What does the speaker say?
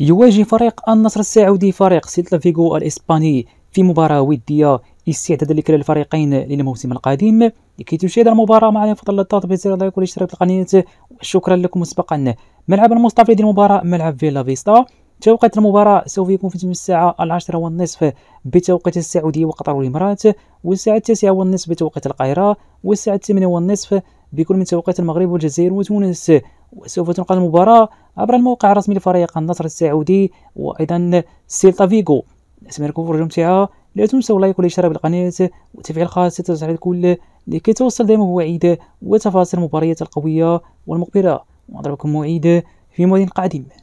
يواجه فريق النصر السعودي فريق سيتلا فيغو الإسباني في مباراة ودية استعدادا لكلا الفريقين للموسم القادم لكي تشاهد المباراة معنا فضل الضغط بزر لايك والاشتراك في القناة وشكرا لكم مسبقا ملعب المصطفى لهذه المباراة ملعب فيلا فيستا توقيت المباراة سوف يكون في الساعة العاشرة والنصف بتوقيت السعودية وقطر والإمارات والساعة التاسعة والنصف بتوقيت القاهرة والساعة الثامنة والنصف بكل من توقيت المغرب والجزائر وتونس وسوف تنقل المباراة عبر الموقع الرسمي لفريق النصر السعودي وأيضا سيلتا فيغو نتمنىكم فرجة ممتعة لا تنسوا لايك والاشتراك بالقناة وتفعيل خاصة تفعيل الكل لكي توصل دائما مواعيد وتفاصيل المباريات القوية والمقبلة ونضربكم موعد في موعد قادم